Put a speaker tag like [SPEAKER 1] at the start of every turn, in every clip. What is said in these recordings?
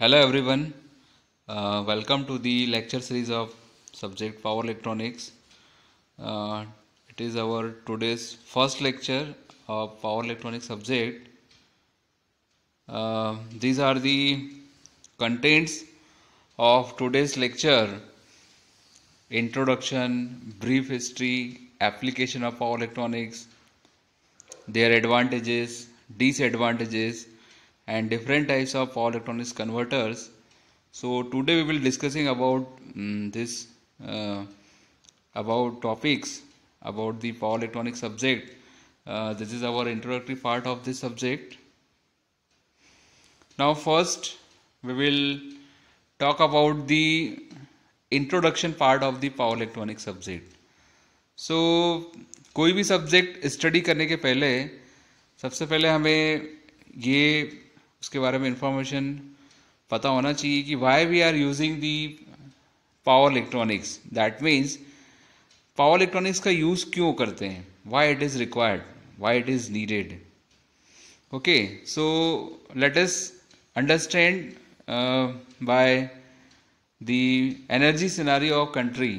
[SPEAKER 1] Hello everyone, uh, welcome to the lecture series of subject power electronics. Uh, it is our today's first lecture of power electronics subject. Uh, these are the contents of today's lecture introduction, brief history, application of power electronics, their advantages, disadvantages and different types of power electronics converters so today we will discussing about um, this uh, about topics about the power electronics subject uh, this is our introductory part of this subject now first we will talk about the introduction part of the power electronics subject so कोई भी subject study करने के पहले सबसे पहले हमें ये उसके बारे में इंफॉर्मेशन पता होना चाहिए कि why we are using the power electronics that means power electronics का यूज़ क्यों करते हैं why it is required why it is needed okay so let us understand by the energy scenario of country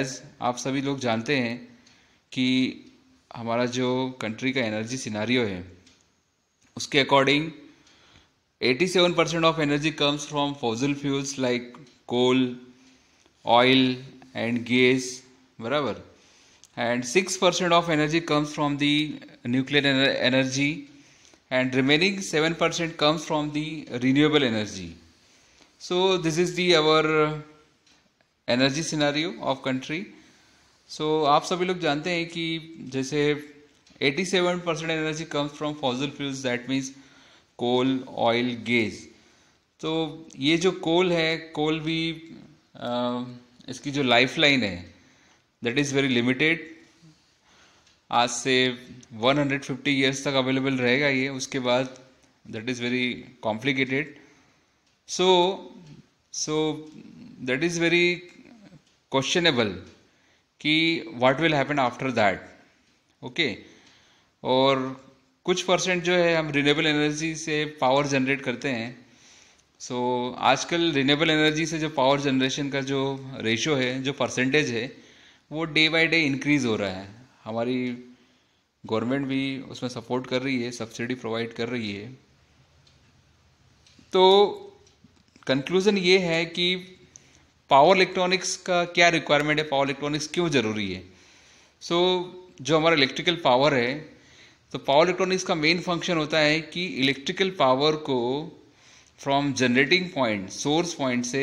[SPEAKER 1] as आप सभी लोग जानते हैं कि हमारा जो कंट्री का एनर्जी सिनारी है उसके according 87% percent of energy comes from fossil fuels like coal, oil and gas whatever and 6% percent of energy comes from the nuclear energy and remaining 7% percent comes from the renewable energy so this is the our energy scenario of country so आप सभी लोग जानते हैं कि जैसे 87% energy comes from fossil fuels that means coal oil gas तो ये जो कोल है कोल भी आ, इसकी जो लाइफ लाइन है दैट इज़ वेरी लिमिटेड आज से 150 इयर्स तक अवेलेबल रहेगा ये उसके बाद that is very complicated so so that is very questionable कि what will happen after that okay और कुछ परसेंट जो है हम रिनेबल एनर्जी से पावर जनरेट करते हैं सो so, आजकल रिनेबल एनर्जी से जो पावर जनरेशन का जो रेशो है जो परसेंटेज है वो डे बाय डे इंक्रीज़ हो रहा है हमारी गवर्नमेंट भी उसमें सपोर्ट कर रही है सब्सिडी प्रोवाइड कर रही है तो कंक्लूज़न ये है कि पावर इलेक्ट्रॉनिक्स का क्या रिक्वायरमेंट है पावर इलेक्ट्रॉनिक्स क्यों ज़रूरी है सो so, जो हमारा इलेक्ट्रिकल पावर है तो पावर इलेक्ट्रॉनिक्स का मेन फंक्शन होता है कि इलेक्ट्रिकल पावर को from generating point source point से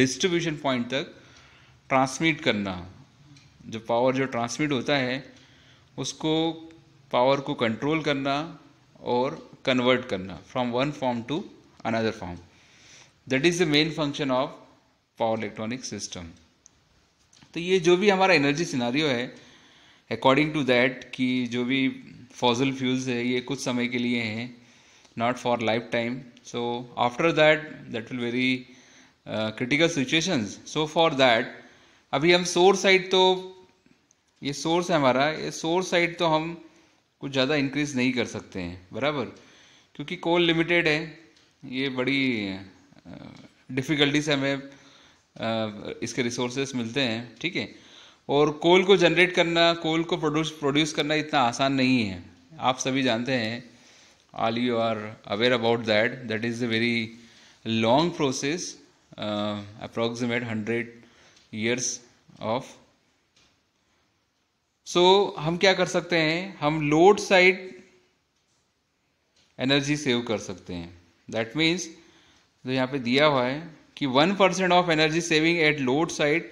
[SPEAKER 1] डिस्ट्रीब्यूशन पॉइंट तक ट्रांसमिट करना जो पावर जो ट्रांसमिट होता है उसको पावर को कंट्रोल करना और कन्वर्ट करना from one form to another form that is the main function of power electronic system तो ये जो भी हमारा एनर्जी सिनारियो है अकॉर्डिंग टू दैट कि जो भी फॉजल फ्यूल्स है ये कुछ समय के लिए हैं not for life time so after that that will very critical situations so for that अभी हम सोर्स साइड तो ये सोर्स है हमारा ये सोर्स साइड तो हम कुछ ज़्यादा इंक्रीज़ नहीं कर सकते हैं बराबर क्योंकि कोल लिमिटेड है ये बड़ी डिफ़िकल्टी uh, से हमें uh, इसके रिसोर्सेस मिलते हैं ठीक है और कोल को जनरेट करना कोल को प्रोड्यूस प्रोड्यूस करना इतना आसान नहीं है आप सभी जानते हैं all you are aware about that that is a very long process approximate hundred years of so हम क्या कर सकते हैं हम लोड साइड एनर्जी सेव कर सकते हैं दैट मीन्स जो यहाँ पे दिया हुआ है कि one percent of energy saving at load side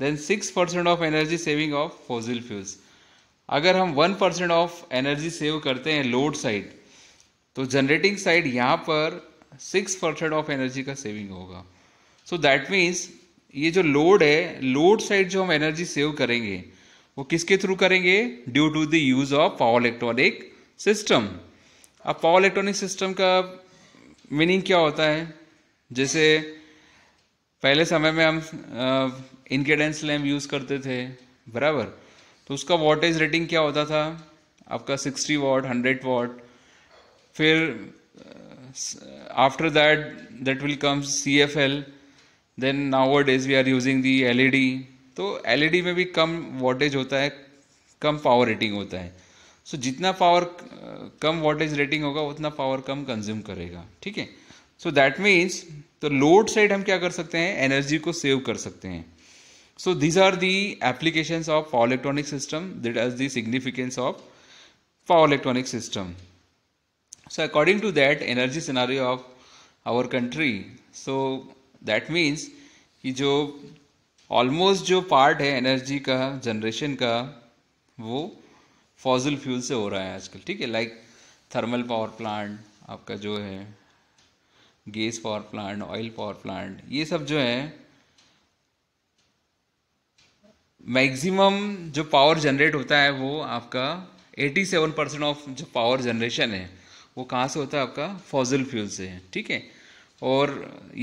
[SPEAKER 1] then six percent of energy saving of fossil fuels अगर हम one percent of energy save करते हैं लोड साइड तो जनरेटिंग साइड यहाँ पर सिक्स परसेंट ऑफ एनर्जी का सेविंग होगा so that means ये जो लोड है लोड साइड जो हम एनर्जी सेव करेंगे वो किसके थ्रू करेंगे due to the use of power electronic system अब पावर इलेक्ट्रॉनिक सिस्टम का मीनिंग क्या होता है जैसे पहले समय में हम इनकेडेंस लैम्प यूज़ करते थे बराबर तो उसका वोल्टेज रेटिंग क्या होता था आपका 60 वॉट 100 वॉट फिर after that that will come C F L then nowadays we are using the L E D तो एल ई डी में भी कम वोल्टेज होता है कम पावर रेटिंग होता है सो so, जितना पावर कम वोल्टेज रेटिंग होगा उतना पावर कम कंज्यूम करेगा ठीक है सो दैट मीन्स तो लोड साइड हम क्या कर सकते हैं एनर्जी को सेव कर सकते हैं so these are the applications of power electronic system that is the significance of power electronic system so according to that energy scenario of our country so that means कि जो almost जो part है energy का generation का वो fossil fuel से हो रहा है आजकल ठीक है लाइक थर्मल पावर प्लांट आपका जो है gas power plant oil power plant ये सब जो है मैक्सिमम जो पावर जनरेट होता है वो आपका 87 परसेंट ऑफ जो पावर जनरेशन है वो कहाँ से होता है आपका फॉजल फ्यूल से है ठीक है और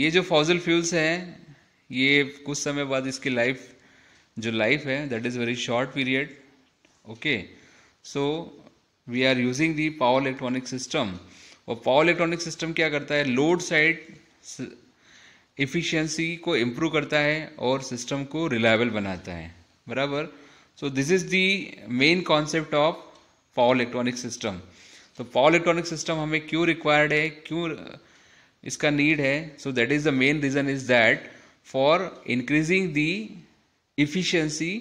[SPEAKER 1] ये जो फॉजल फ्यूल्स हैं ये कुछ समय बाद इसकी लाइफ जो लाइफ है that is very short period okay so we are using the power electronic system और पावर इलेक्ट्रॉनिक सिस्टम क्या करता है लोड साइड इफ़िशियंसी को इम्प्रूव करता है और सिस्टम को रिलायबल बनाता है बराबर so this is the main concept of power electronic system तो पावर इलेक्ट्रॉनिक सिस्टम हमें क्यों रिक्वायर्ड है क्यों इसका नीड है so that is the main reason is that for increasing the efficiency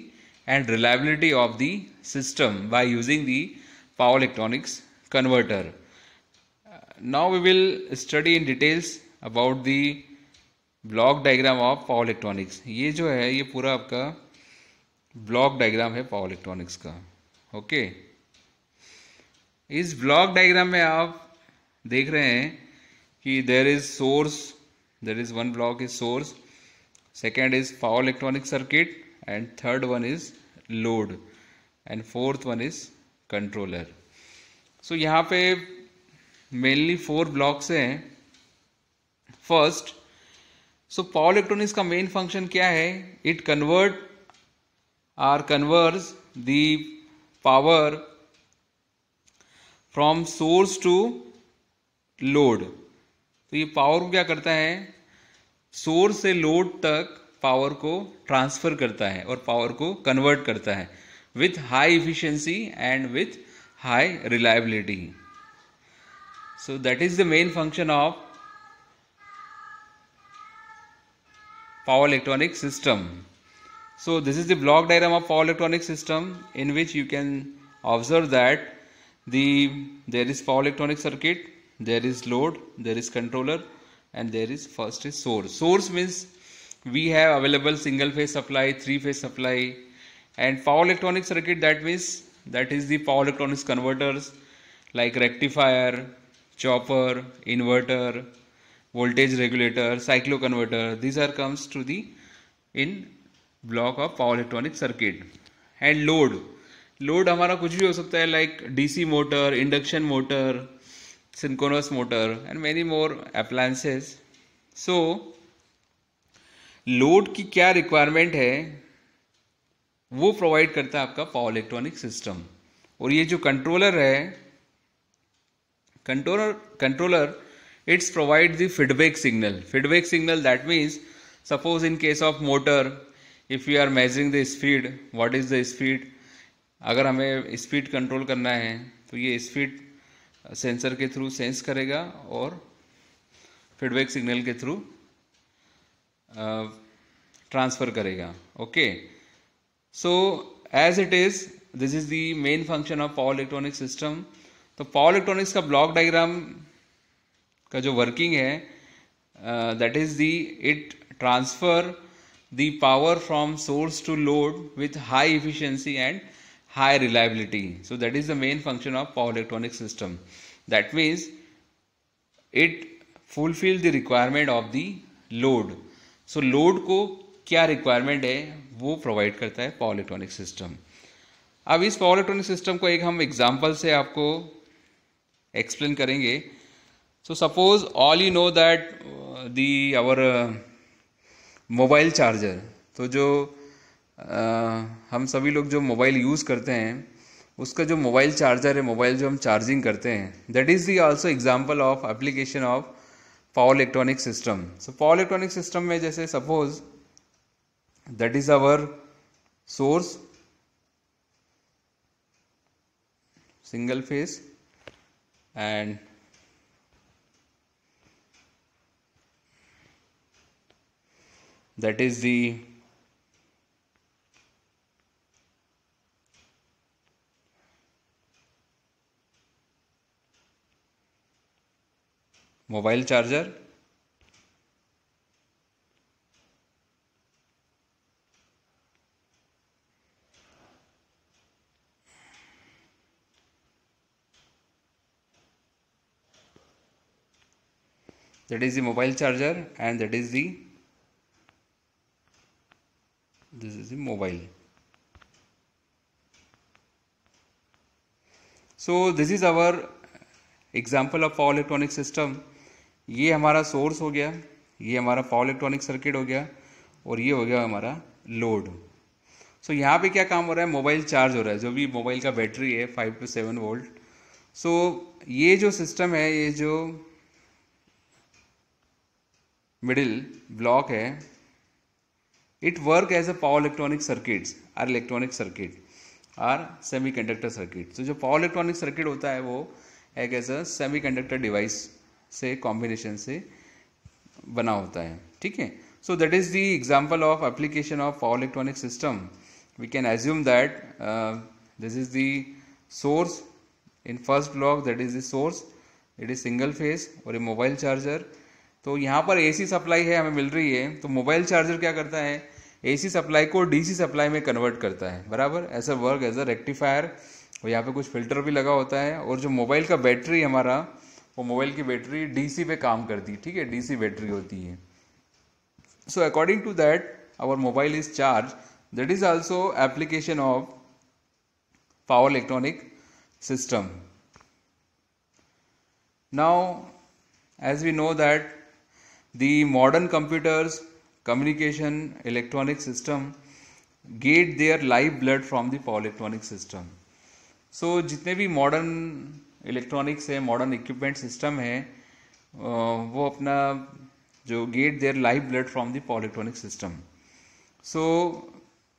[SPEAKER 1] and reliability of the system by using the power electronics converter now we will study in details about the block diagram of power electronics ये जो है ये पूरा आपका block diagram है power electronics का okay इस block diagram में आप देख रहे हैं कि there is source there is one block is source second is power electronic circuit and third one is load and fourth one is controller so यहाँ पे मेनली फोर ब्लॉक्स हैं फर्स्ट सो पावर इलेक्ट्रॉनिक्स का main function क्या है it convert or converts the power from source to load तो ये power को क्या करता है सोर्स से लोड तक पावर को ट्रांसफ़र करता है और पावर को कन्वर्ट करता है with high efficiency and with high reliability so that is the main function of power electronic system so this is the block diagram of power electronic system in which you can observe that the there is power electronic circuit there is load there is controller and there is first is source source means we have available single phase supply three phase supply and power electronic circuit that means that is the power electronics converters like rectifier chopper, inverter, voltage regulator, cycloconverter. These are comes to the in block of power electronic circuit. And load. Load हमारा कुछ भी हो सकता है like DC motor induction motor synchronous motor and many more appliances so load की क्या requirement है वो प्रोवाइड करता है आपका पावर इलेक्ट्रॉनिक सिस्टम और ये जो कंट्रोलर है controller controller it's provide the feedback signal feedback signal that means suppose in case of motor if we are measuring the speed what is the speed अगर हमें speed control करना है तो ये स्पीड सेंसर के through sense करेगा और feedback signal के थ्रू ट्रांसफ़र करेगा okay so as it is this is the main function of power electronic system तो पावर इलेक्ट्रॉनिक्स का ब्लॉक डाइग्राम का जो वर्किंग है that is the it transfer the power from source to load with high efficiency and high reliability so that is the main function of power electronic system that means it fulfill the requirement of the load so load को क्या requirement है वो provide करता है power electronic system अब इस power electronic system को एक हम एग्जाम्पल से आपको एक्सप्लेन करेंगे so suppose all you know that the our mobile charger तो जो uh, हम सभी लोग जो मोबाइल यूज़ करते हैं उसका जो मोबाइल चार्जर है मोबाइल जो हम चार्जिंग करते हैं that is the also example of application of power electronic system so power electronic system में जैसे suppose that is our source single phase and that is the mobile charger that is the mobile charger and that is the this is the mobile so this is our example of power electronic system ये हमारा source हो गया ये हमारा power electronic circuit हो गया और ये हो गया हमारा load सो so, यहाँ पे क्या काम हो रहा है मोबाइल चार्ज हो रहा है जो भी मोबाइल का बैटरी है five two seven volt so ये जो सिस्टम है ये जो मिडिल ब्लॉक है it work as a power electronic circuits or electronic circuit or semiconductor circuit तो जो पावर इलेक्ट्रॉनिक सर्किट होता है वो एक as a semiconductor device से कॉम्बिनेशन से बना होता है ठीक है so that is the example of application of power electronic system we can assume that this is those in first block that is the source it is single phase और a mobile charger तो यहाँ पर AC supply है हमें मिल रही है तो mobile charger क्या करता है एसी सप्लाई को डीसी सप्लाई में कन्वर्ट करता है बराबर as a work as a rectifier और यहाँ पे कुछ फिल्टर भी लगा होता है और जो मोबाइल का बैटरी हमारा वो मोबाइल की बैटरी डीसी पे काम करती है ठीक है डीसी बैटरी होती है so according to that our mobile is charge that is also application of power electronic system now as we know that The modern computers, communication, electronic system get their live blood from the power electronic system. So so, जितने भी modern electronics है modern equipment system है वो अपना जो get their live blood from the power electronic system so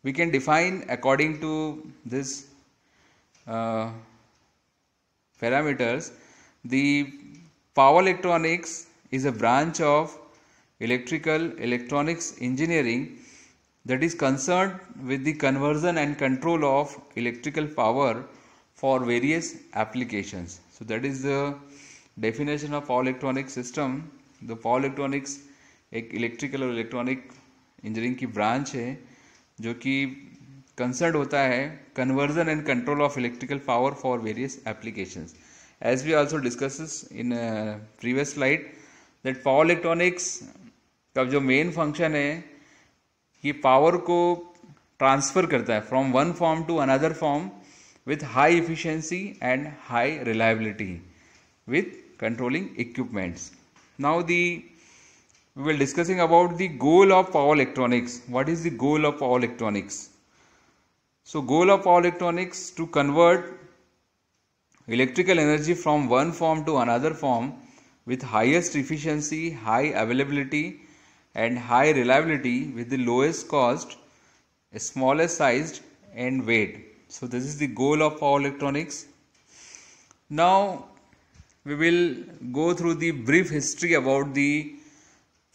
[SPEAKER 1] we can define according to this parameters the power electronics is a branch of electrical electronics engineering that is concerned with the conversion and control of electrical power for various applications. So that is the definition of power electronic system. The power electronics एक electrical और electronic engineering की branch है जो कि concern होता है conversion and control of electrical power for various applications as we also discusses in previous slide that power electronics का जो मेन फंक्शन है ये पावर को ट्रांसफर करता है from one form to another form with high efficiency and high reliability with controlling equipments now the we will discussing about the goal of power electronics what is the goal of power electronics so goal of power electronics to convert electrical energy from one form to another form with highest efficiency, high availability and high reliability with the lowest cost, smallest sized and weight. So this is the goal of power electronics. Now we will go through the brief history about the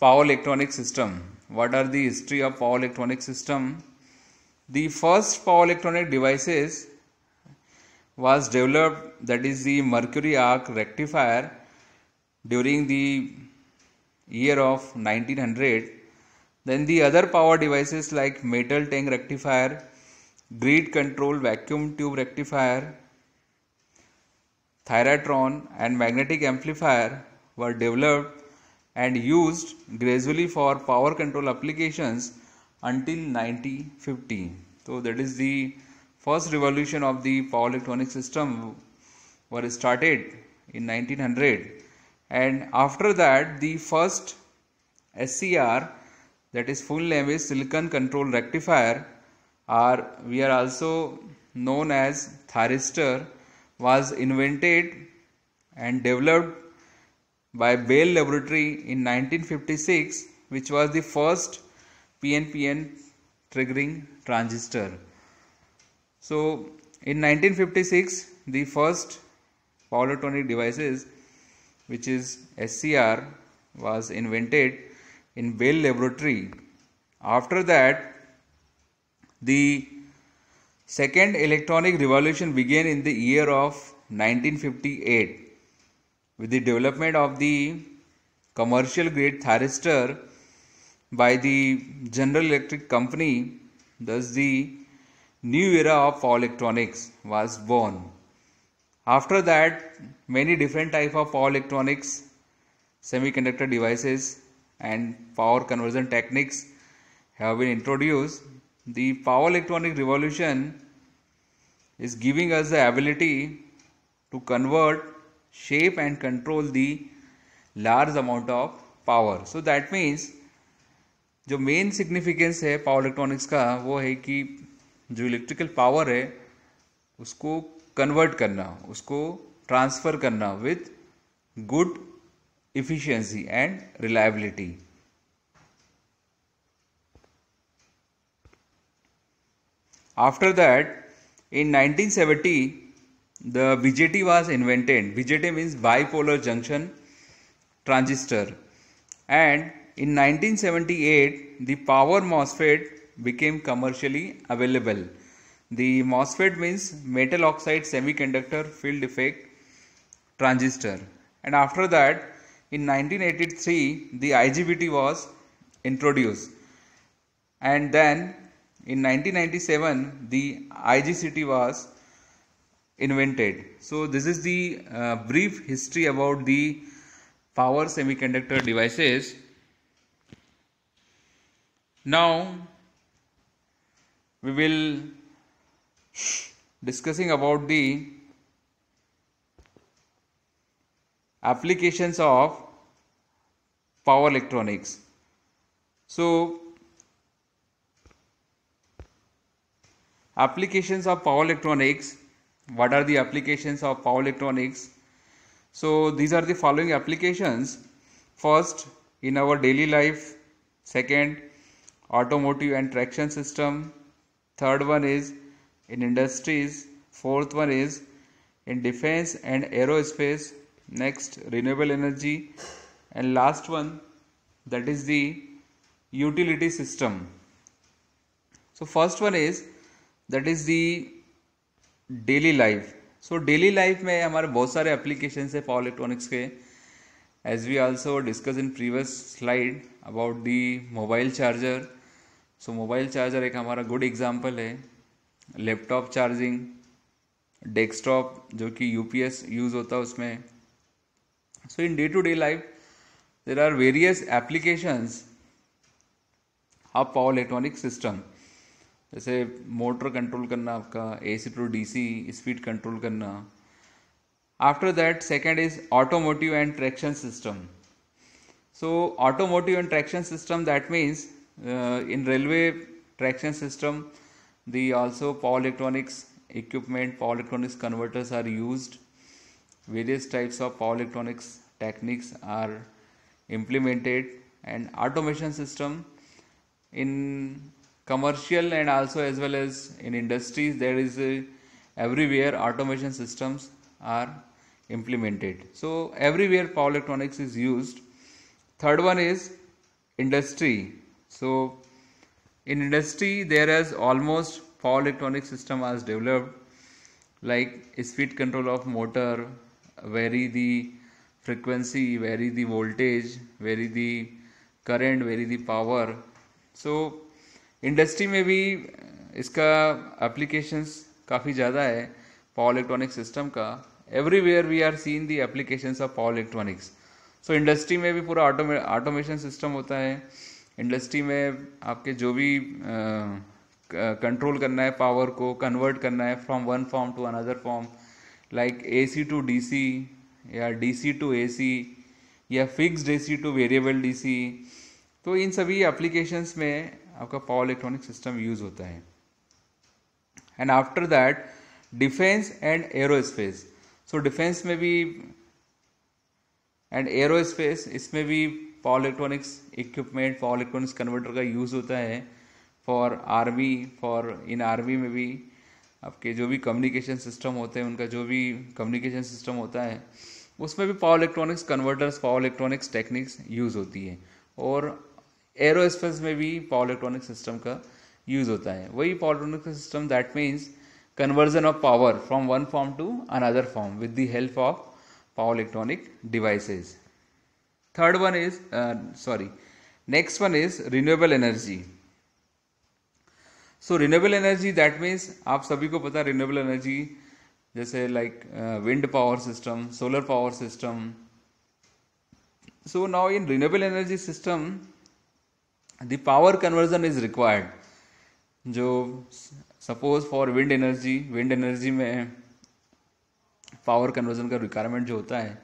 [SPEAKER 1] power electronic system. What are the history of power electronic system? The first power electronic devices was developed that is the mercury arc rectifier during the year of 1900 then the other power devices like metal tank rectifier grid control vacuum tube rectifier thyratron and magnetic amplifier were developed and used gradually for power control applications until 1950 so that is the first revolution of the power electronic system were started in 1900 and after that the first SCR that is full name is silicon control rectifier or we are also known as thyristor was invented and developed by Bell Laboratory in 1956 which was the first PNPN triggering transistor. So in 1956 the first power electronic devices which is SCR was invented in Bell laboratory. After that, the second electronic revolution began in the year of 1958 with the development of the commercial grade thyristor by the General Electric Company. Thus, the new era of electronics was born. After that, many different type of power electronics, semiconductor devices and power conversion techniques have been introduced. The power electronic revolution is giving us the ability to convert, shape and control the large amount of power so that means जो main significance है power electronics का वो है कि जो electrical power है उसको convert करना उसको ट्रांसफर करना with good efficiency and reliability after that in 1970 the BJT was invented BJT means bipolar junction transistor and in 1978 the power MOSFET became commercially available The MOSFET means metal oxide semiconductor field effect transistor. And after that, in 1983, the IGBT was introduced. And then in 1997, the IGCT was invented. So, this is the uh, brief history about the power semiconductor devices. Now, we will discussing about the applications of power electronics. So, applications of power electronics what are the applications of power electronics so these are the following applications first in our daily life second automotive and traction system third one is in industries, fourth one is in defense and aerospace, next renewable energy, and last one that is the utility system. So, first one is that is the daily life so daily life में हमारे बहुत सारे application है power electronics के as we also discuss in previous slide about the mobile charger so mobile charger एक हमारा good example है laptop charging desktop जो कि यूपीएस यूज़ होता है उसमें so in day to day life there are various applications of power electronic system जैसे motor control करना आपका A C to D C speed control करना after that second is automotive and traction system so automotive and traction system that means in railway traction system the also power electronics equipment power electronics converters are used various types of power electronics techniques are implemented and automation system in commercial and also as well as in industries there is a, everywhere automation systems are implemented so everywhere power electronics is used third one is industry so In industry, there is almost power electronic system as developed like speed control of motor, vary the frequency, vary the voltage, vary the current, vary the power. So industry में भी इसका applications काफ़ी ज़्यादा है power electronic system का everywhere we are seen the applications of power electronics so industry में भी पूरा ऑटोमेशन सिस्टम होता है इंडस्ट्री में आपके जो भी कंट्रोल करना है पावर को कन्वर्ट करना है from one form to another form like A C to D C या D C to A C या fixed A C to variable D C तो इन सभी एप्लीकेशंस में आपका पावर इलेक्ट्रॉनिक सिस्टम यूज होता है and after that defence and aerospace so defence में भी एंड एरोस्पेस इसमें भी power electronics equipment power electronics converter का यूज़ होता है for army for in army में भी आपके जो भी कम्युनिकेशन सिस्टम होते हैं उनका जो भी कम्युनिकेशन सिस्टम होता है उसमें भी power electronics converters power electronics techniques use होती है और एरोस्पेस में भी पावर इलेक्ट्रॉनिक सिस्टम का यूज़ होता है वही power electronic system that means conversion of power from one form to another form with the help of power electronic devices third one is sorry next one is renewable energy so renewable energy that means आप सभी को पता renewable energy जैसे like wind power system solar power system so now in renewable energy system the power conversion is required जो suppose for wind energy wind energy में power conversion का requirement जो होता है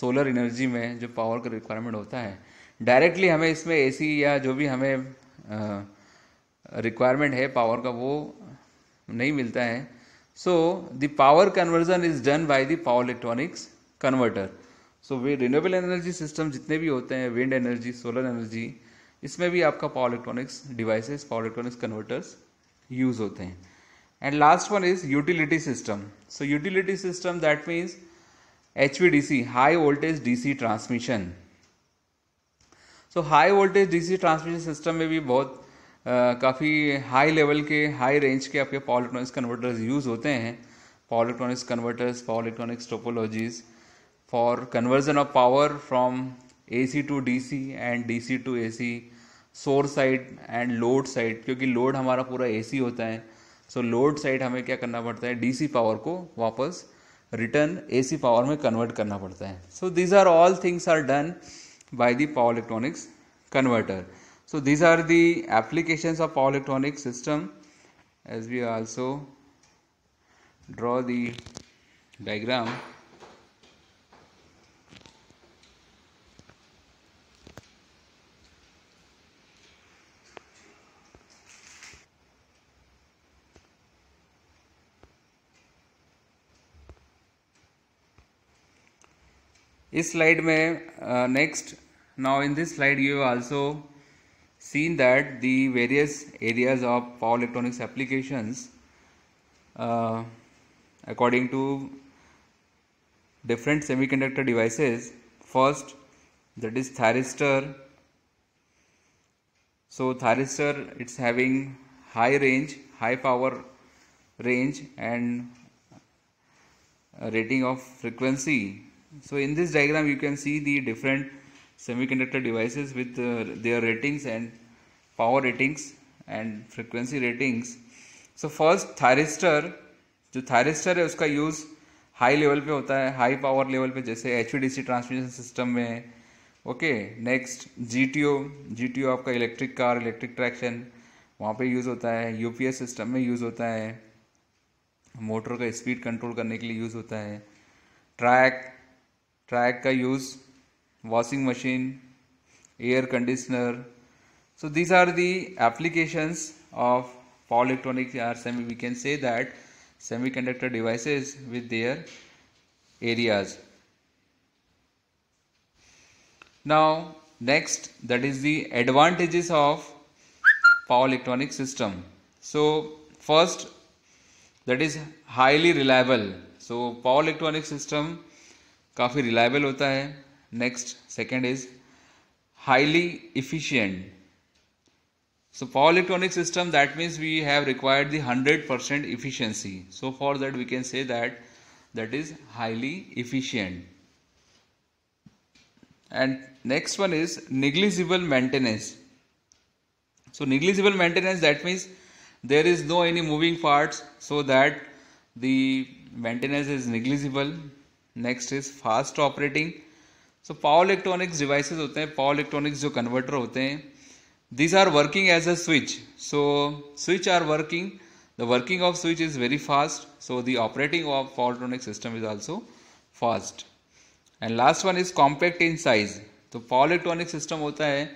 [SPEAKER 1] सोलर एनर्जी में जो power का रिक्वायरमेंट होता है डायरेक्टली हमें इसमें एसी या जो भी हमें रिक्वायरमेंट है पावर का वो नहीं मिलता है so the power conversion is done by the power electronics converter so वे रिन्यूएबल एनर्जी सिस्टम जितने भी होते हैं विंड एनर्जी सोलर एनर्जी इसमें भी आपका power electronics devices power electronics converters use होते हैं and last one is utility system so utility system that means H D C high voltage D C transmission so high voltage D C transmission system में भी बहुत काफ़ी high level के high range के आपके power electronics converters use होते हैं power electronics converters power electronics topologies for conversion of power from A C to D C and D C to A C source side and load side क्योंकि load हमारा पूरा ए सी होता है सो load side हमें क्या करना पड़ता है डी सी पावर को वापस रिटर्न ए सी पावर में कन्वर्ट करना पड़ता है so these are all things are done by the power electronics converter so these are the applications of power electronics system as we also draw the diagram इस slide में next now in this slide you have also seen that the various areas of power electronics applications uh, according to different semiconductor devices first that is thyristor so thyristor it's having high range high power range and rating of frequency so in this diagram you can see the different semiconductor devices with uh, their ratings and power ratings and frequency ratings so first thyristor जो thyristor है उसका use high level पे होता है high power level पे जैसे H transmission system में है ओके नेक्स्ट जी टी आपका इलेक्ट्रिक कार इलेक्ट्रिक ट्रैक्शन वहाँ पे यूज़ होता है यूपीएस सिस्टम में यूज़ होता है मोटर का स्पीड कंट्रोल करने के लिए यूज़ होता है track track use washing machine air conditioner so these are the applications of power electronic or semi we can say that semiconductor devices with their areas now next that is the advantages of power electronic system so first that is highly reliable so power electronic system काफ़ी reliable होता है next second is highly efficient so power electronic system that means we have required the hundred percent efficiency so for that we can say that that is highly efficient and next one is negligible maintenance so negligible maintenance that means there is no any moving part so that the maintenance is negligible next is fast operating so power electronics devices होते हैं power electronics जो converter होते हैं these are working as a switch so switch are working the working of switch is very fast so the operating of power electronic system is also fast and last one is compact in size तो power electronic system होता है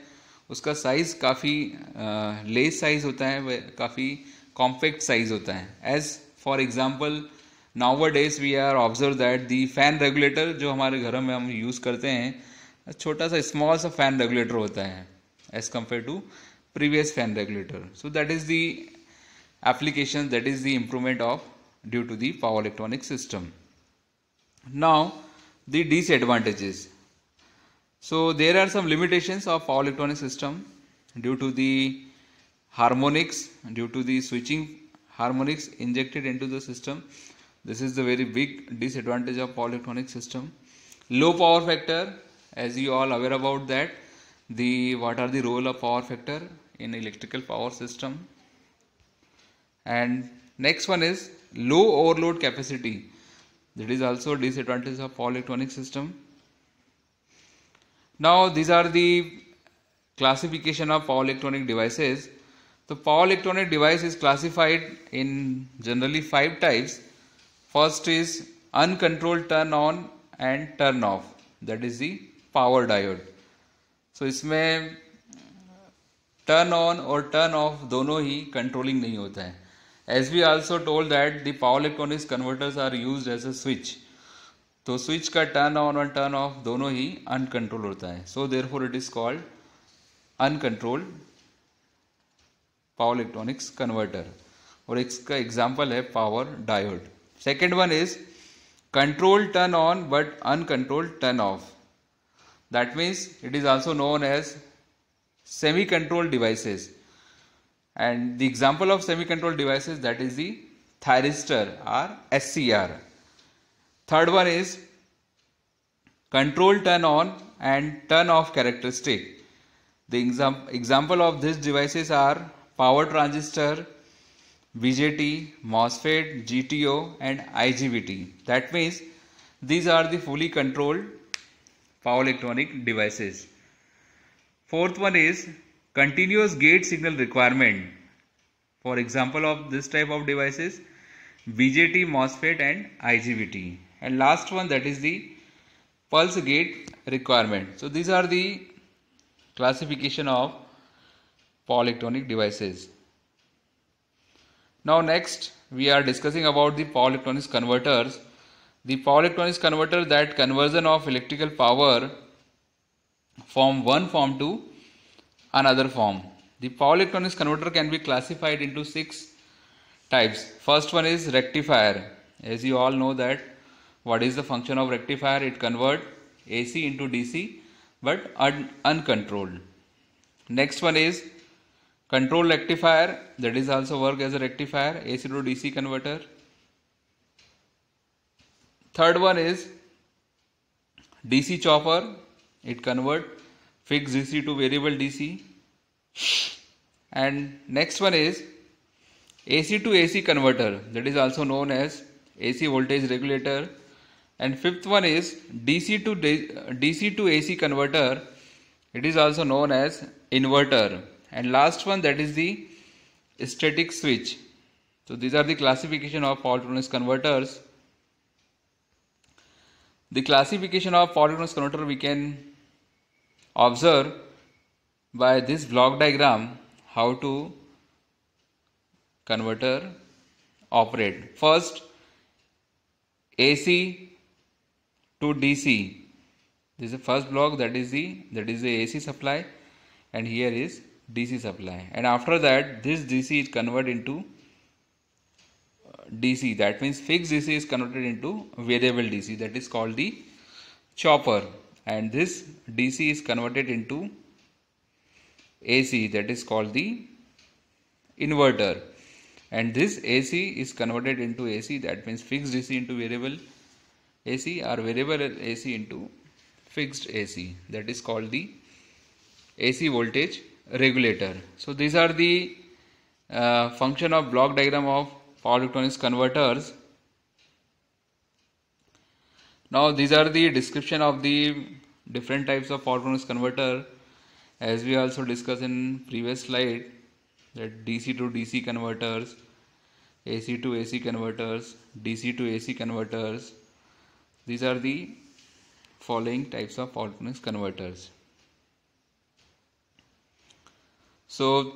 [SPEAKER 1] उसका size काफ़ी less size होता है काफ़ी compact size होता है as for example nowadays we are observe that the fan regulator जो हमारे घरों में हम यूज़ करते हैं छोटा सा स्मॉल सा फैन रेगुलेटर होता है as compare to previous fan regulator so that is the application that is the improvement of due to the power electronic system now the disadvantages so there are some limitation of power electronic system due to the harmonics due to the switching harmonics injected in to the system this is the very big disadvantage of power electronic system low power factor as you all aware about that the what are the role of power factor in electrical power system and next one is low overload capacity that is also disadvantage of power electronic system now these are the classification of power electronic devices the power electronic device is classified in generally five types First is uncontrolled turn on and turn off. That is the power diode. So इसमें turn on और turn off दोनों ही controlling नहीं होता है as we also told that the power electronics converters are use as a switch तो switch का turn on और टर्न ऑफ दोनों ही अनकंट्रोल होता है so therefore it is called uncontrolled power electronics converter और इसका एग्जाम्पल है power diode Second one is controlled turn on but uncontrolled turn off. That means it is also known as semi controlled devices. And the example of semi controlled devices that is the thyristor or SCR. Third one is control turn on and turn off characteristic. The exam example of these devices are power transistor, BJT, MOSFET, GTO and IGBT. That means these are the fully controlled power electronic devices. Fourth one is continuous gate signal requirement. For example of this type of devices BJT, MOSFET and IGBT. And last one that is the pulse gate requirement. So these are the classification of power electronic devices. Now next we are discussing about the power electronics converters. The power electronics converter that conversion of electrical power from one form to another form. The power electronics converter can be classified into six types. First one is rectifier. As you all know that what is the function of rectifier? It convert AC into DC but un uncontrolled. Next one is control rectifier that is also work as a rectifier AC to DC converter third one is DC chopper it convert fixed DC to variable DC and next one is AC to AC converter that is also known as AC voltage regulator and fifth one is DC to DC to AC converter it is also known as inverter and last one that is the static switch so these are the classification of fault tolerance converters the classification of fault tolerance converter we can observe by this block diagram how to converter operate first AC to DC this is the first block that is the that is the AC supply and here is DC supply and after that this DC is converted into uh, DC that means fixed DC is converted into variable DC that is called the chopper and this DC is converted into AC that is called the inverter and this AC is converted into AC that means fixed DC into variable AC or variable AC into fixed AC that is called the AC voltage regulator. So these are the uh, function of block diagram of power electronics converters. Now these are the description of the different types of power electronics converter as we also discussed in previous slide that DC to DC converters, AC to AC converters, DC to AC converters. These are the following types of power electronics converters. so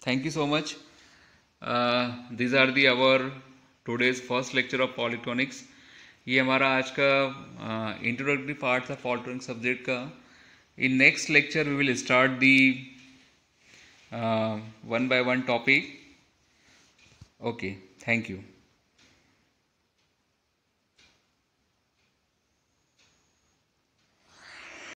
[SPEAKER 1] thank you so much uh, these are the our today's first lecture of polytronics ये हमारा आज का introductory uh, part था पॉलिट्रॉनिक subject का in next lecture we will start the one by one topic okay thank you